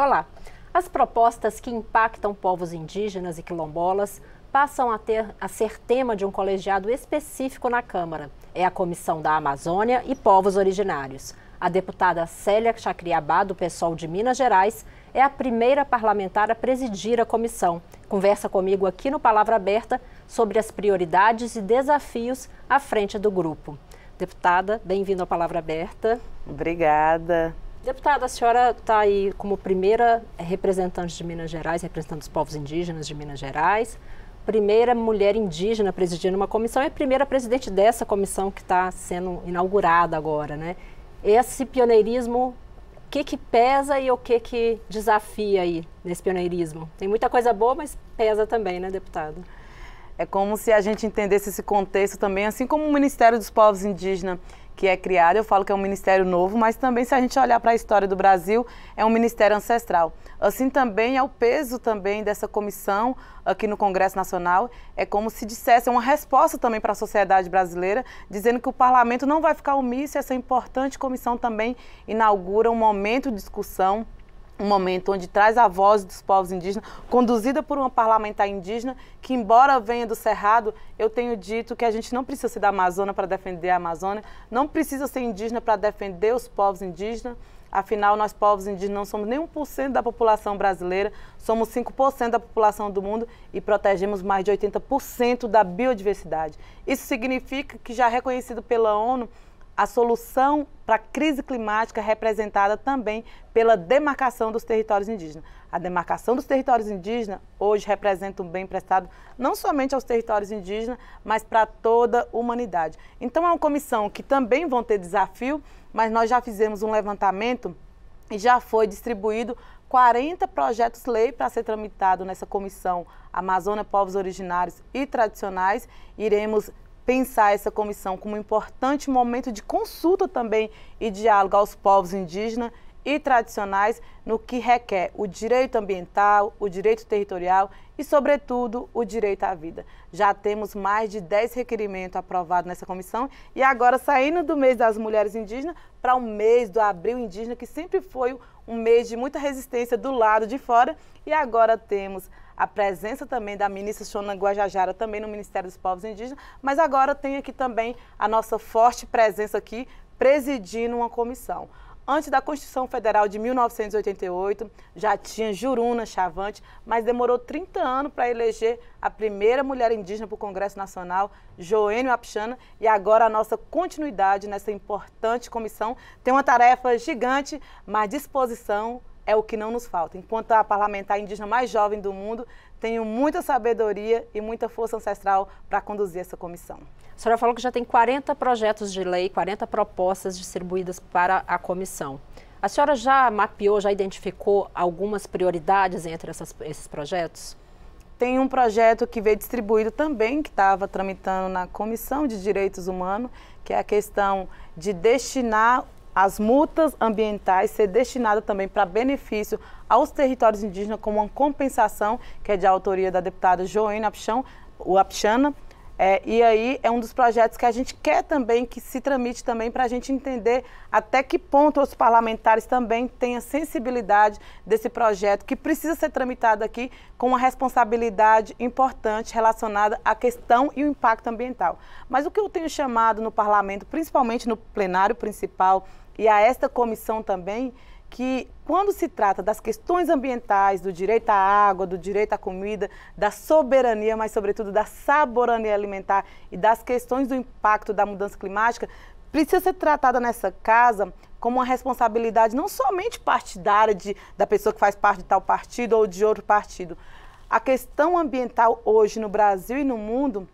Olá. As propostas que impactam povos indígenas e quilombolas passam a, ter, a ser tema de um colegiado específico na Câmara. É a Comissão da Amazônia e Povos Originários. A deputada Célia Chacriabá, do PSOL de Minas Gerais, é a primeira parlamentar a presidir a comissão. Conversa comigo aqui no Palavra Aberta sobre as prioridades e desafios à frente do grupo. Deputada, bem vindo ao Palavra Aberta. Obrigada. Deputada, a senhora está aí como primeira representante de Minas Gerais, representando os povos indígenas de Minas Gerais, primeira mulher indígena presidindo uma comissão e a primeira presidente dessa comissão que está sendo inaugurada agora, né? Esse pioneirismo, o que que pesa e o que que desafia aí nesse pioneirismo? Tem muita coisa boa, mas pesa também, né, deputada? É como se a gente entendesse esse contexto também, assim como o Ministério dos Povos Indígenas, que é criado, eu falo que é um ministério novo, mas também se a gente olhar para a história do Brasil, é um ministério ancestral. Assim também é o peso também dessa comissão aqui no Congresso Nacional, é como se dissesse é uma resposta também para a sociedade brasileira, dizendo que o parlamento não vai ficar omisso, essa importante comissão também inaugura um momento de discussão um momento onde traz a voz dos povos indígenas, conduzida por uma parlamentar indígena, que embora venha do Cerrado, eu tenho dito que a gente não precisa ser da Amazônia para defender a Amazônia, não precisa ser indígena para defender os povos indígenas, afinal nós povos indígenas não somos nem 1% da população brasileira, somos 5% da população do mundo e protegemos mais de 80% da biodiversidade. Isso significa que já é reconhecido pela ONU, a solução para a crise climática representada também pela demarcação dos territórios indígenas. A demarcação dos territórios indígenas hoje representa um bem prestado não somente aos territórios indígenas, mas para toda a humanidade. Então é uma comissão que também vão ter desafio, mas nós já fizemos um levantamento e já foi distribuído 40 projetos-lei para ser tramitado nessa comissão Amazônia, Povos Originários e Tradicionais. Iremos pensar essa comissão como um importante momento de consulta também e diálogo aos povos indígenas e tradicionais no que requer o direito ambiental, o direito territorial e, sobretudo, o direito à vida. Já temos mais de 10 requerimentos aprovados nessa comissão e agora saindo do mês das mulheres indígenas para o mês do abril indígena, que sempre foi um mês de muita resistência do lado de fora, e agora temos a presença também da ministra Shona Guajajara, também no Ministério dos Povos Indígenas, mas agora tem aqui também a nossa forte presença aqui, presidindo uma comissão antes da Constituição Federal de 1988, já tinha Juruna Chavante, mas demorou 30 anos para eleger a primeira mulher indígena para o Congresso Nacional, Joênio Apixana, e agora a nossa continuidade nessa importante comissão tem uma tarefa gigante, mas disposição é o que não nos falta. Enquanto a parlamentar indígena mais jovem do mundo, tenho muita sabedoria e muita força ancestral para conduzir essa comissão. A senhora falou que já tem 40 projetos de lei, 40 propostas distribuídas para a comissão. A senhora já mapeou, já identificou algumas prioridades entre essas, esses projetos? Tem um projeto que veio distribuído também, que estava tramitando na Comissão de Direitos Humanos, que é a questão de destinar as multas ambientais ser destinada também para benefício aos territórios indígenas como uma compensação, que é de autoria da deputada Joana Apchão, o Apchana, é, e aí é um dos projetos que a gente quer também que se tramite também para a gente entender até que ponto os parlamentares também têm a sensibilidade desse projeto que precisa ser tramitado aqui com uma responsabilidade importante relacionada à questão e o impacto ambiental. Mas o que eu tenho chamado no parlamento, principalmente no plenário principal e a esta comissão também, que quando se trata das questões ambientais, do direito à água, do direito à comida, da soberania, mas sobretudo da saborania alimentar e das questões do impacto da mudança climática, precisa ser tratada nessa casa como uma responsabilidade não somente partidária de, da pessoa que faz parte de tal partido ou de outro partido. A questão ambiental hoje no Brasil e no mundo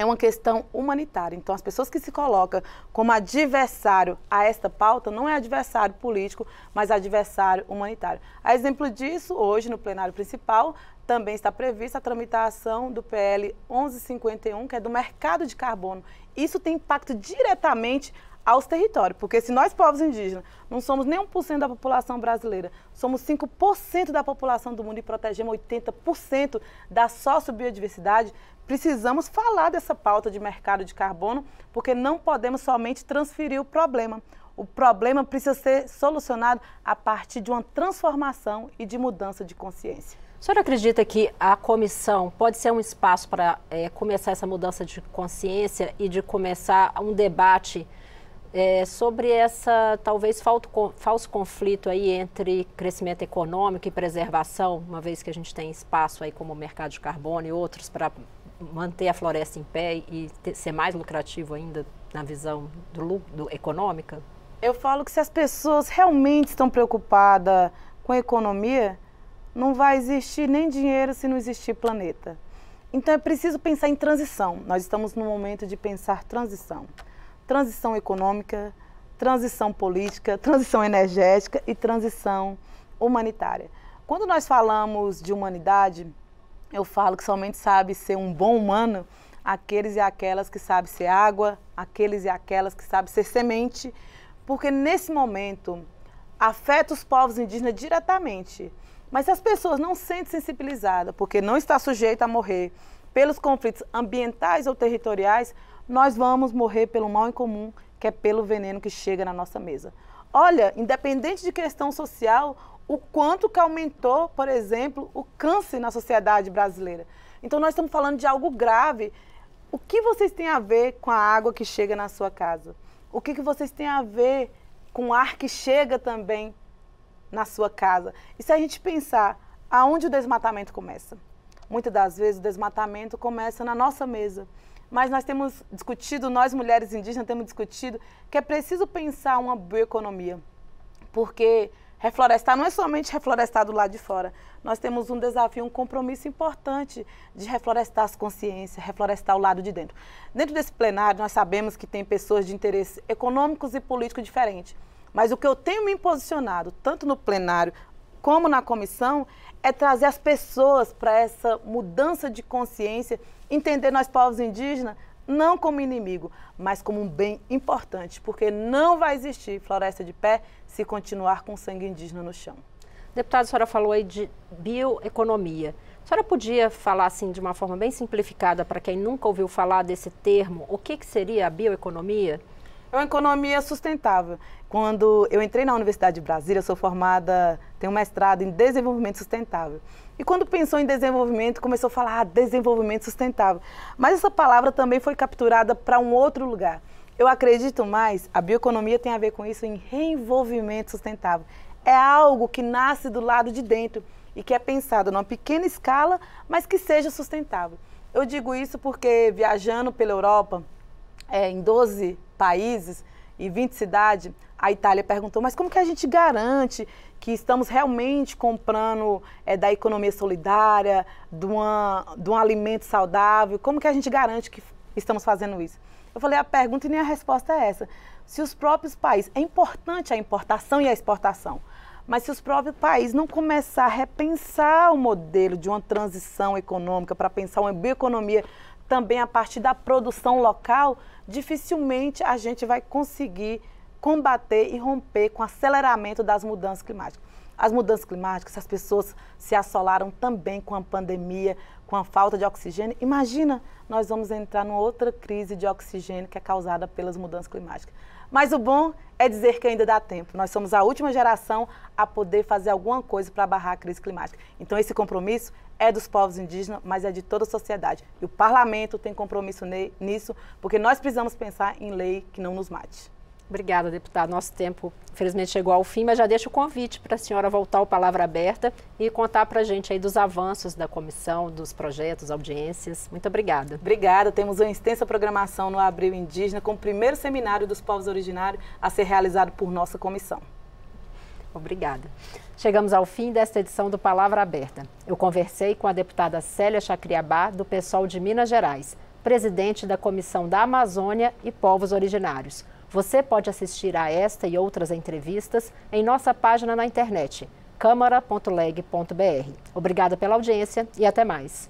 é uma questão humanitária. Então, as pessoas que se colocam como adversário a esta pauta não é adversário político, mas adversário humanitário. A exemplo disso, hoje no plenário principal também está prevista a tramitação do PL 1151, que é do mercado de carbono. Isso tem impacto diretamente aos territórios, porque se nós, povos indígenas, não somos nem 1% da população brasileira, somos 5% da população do mundo e protegemos 80% da sociobiodiversidade, precisamos falar dessa pauta de mercado de carbono, porque não podemos somente transferir o problema. O problema precisa ser solucionado a partir de uma transformação e de mudança de consciência. O senhor acredita que a comissão pode ser um espaço para é, começar essa mudança de consciência e de começar um debate é, sobre essa talvez falto, falso conflito aí entre crescimento econômico e preservação, uma vez que a gente tem espaço aí como o mercado de carbono e outros para manter a floresta em pé e ter, ser mais lucrativo ainda na visão do, do econômica? Eu falo que se as pessoas realmente estão preocupadas com a economia, não vai existir nem dinheiro se não existir planeta. Então é preciso pensar em transição. Nós estamos no momento de pensar transição transição econômica, transição política, transição energética e transição humanitária. Quando nós falamos de humanidade, eu falo que somente sabe ser um bom humano aqueles e aquelas que sabem ser água, aqueles e aquelas que sabem ser semente, porque nesse momento afeta os povos indígenas diretamente. Mas se as pessoas não se sentem sensibilizadas, porque não está sujeita a morrer pelos conflitos ambientais ou territoriais, nós vamos morrer pelo mal em comum, que é pelo veneno que chega na nossa mesa. Olha, independente de questão social, o quanto que aumentou, por exemplo, o câncer na sociedade brasileira. Então nós estamos falando de algo grave. O que vocês têm a ver com a água que chega na sua casa? O que, que vocês têm a ver com o ar que chega também na sua casa? E se a gente pensar aonde o desmatamento começa? Muitas das vezes o desmatamento começa na nossa mesa mas nós temos discutido, nós mulheres indígenas temos discutido que é preciso pensar uma bioeconomia, porque reflorestar não é somente reflorestar do lado de fora. Nós temos um desafio, um compromisso importante de reflorestar as consciências, reflorestar o lado de dentro. Dentro desse plenário, nós sabemos que tem pessoas de interesses econômicos e políticos diferentes. Mas o que eu tenho me posicionado, tanto no plenário, como na comissão, é trazer as pessoas para essa mudança de consciência, entender nós povos indígenas não como inimigo, mas como um bem importante, porque não vai existir floresta de pé se continuar com sangue indígena no chão. Deputada, a senhora falou aí de bioeconomia. A senhora podia falar assim de uma forma bem simplificada para quem nunca ouviu falar desse termo, o que, que seria a bioeconomia? É uma economia sustentável. Quando eu entrei na Universidade de Brasília, sou formada, tenho mestrado em desenvolvimento sustentável. E quando pensou em desenvolvimento, começou a falar ah, desenvolvimento sustentável. Mas essa palavra também foi capturada para um outro lugar. Eu acredito mais, a bioeconomia tem a ver com isso, em reenvolvimento sustentável. É algo que nasce do lado de dentro e que é pensado numa pequena escala, mas que seja sustentável. Eu digo isso porque viajando pela Europa, é, em 12 países e 20 cidades, a Itália perguntou, mas como que a gente garante que estamos realmente comprando é, da economia solidária, de, uma, de um alimento saudável? Como que a gente garante que estamos fazendo isso? Eu falei, a pergunta e nem a resposta é essa. Se os próprios países, é importante a importação e a exportação, mas se os próprios países não começar a repensar o modelo de uma transição econômica para pensar uma bioeconomia também a partir da produção local, dificilmente a gente vai conseguir combater e romper com o aceleramento das mudanças climáticas. As mudanças climáticas, se as pessoas se assolaram também com a pandemia, com a falta de oxigênio. Imagina, nós vamos entrar numa outra crise de oxigênio que é causada pelas mudanças climáticas. Mas o bom é dizer que ainda dá tempo. Nós somos a última geração a poder fazer alguma coisa para barrar a crise climática. Então, esse compromisso é dos povos indígenas, mas é de toda a sociedade. E o parlamento tem compromisso nisso, porque nós precisamos pensar em lei que não nos mate. Obrigada, deputado. Nosso tempo, infelizmente, chegou ao fim, mas já deixo o convite para a senhora voltar ao Palavra Aberta e contar para a gente aí dos avanços da comissão, dos projetos, audiências. Muito obrigada. Obrigada. Temos uma extensa programação no Abril Indígena com o primeiro seminário dos povos originários a ser realizado por nossa comissão. Obrigada. Chegamos ao fim desta edição do Palavra Aberta. Eu conversei com a deputada Célia Chacriabá, do PSOL de Minas Gerais, presidente da Comissão da Amazônia e Povos Originários. Você pode assistir a esta e outras entrevistas em nossa página na internet, câmara.leg.br. Obrigada pela audiência e até mais.